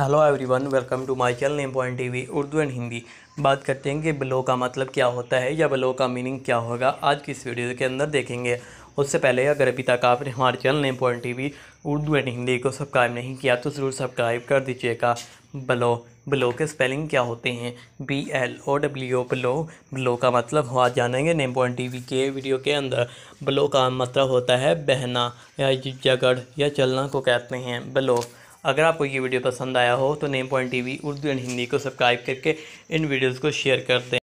hello everyone welcome to my channel name point TV Urdu and Hindi बात करते हैं कि ब्लो का मतलब क्या होता है या बिलो का मीनिंग क्या होगा आज की इस वीडियो के अंदर देखेंगे उससे पहले अगर अभी तक आपने हमारे channel name point TV Urdu and Hindi को सब्सक्राइब नहीं किया तो ज़रूर सब्सक्राइब कर दीजिएगा बलो ब्लो के स्पेलिंग क्या होते हैं B L O W O blow blow का मतलब हुआ जानेंगे नेम पॉइंट टी वी के वीडियो के अंदर बलो का मतलब होता है बहना या जगड़ या चलना को कहते हैं बलो अगर आपको ये वीडियो पसंद आया हो तो name point V Urdu and Hindi को सब्सक्राइब करके इन वीडियोज़ को शेयर कर दें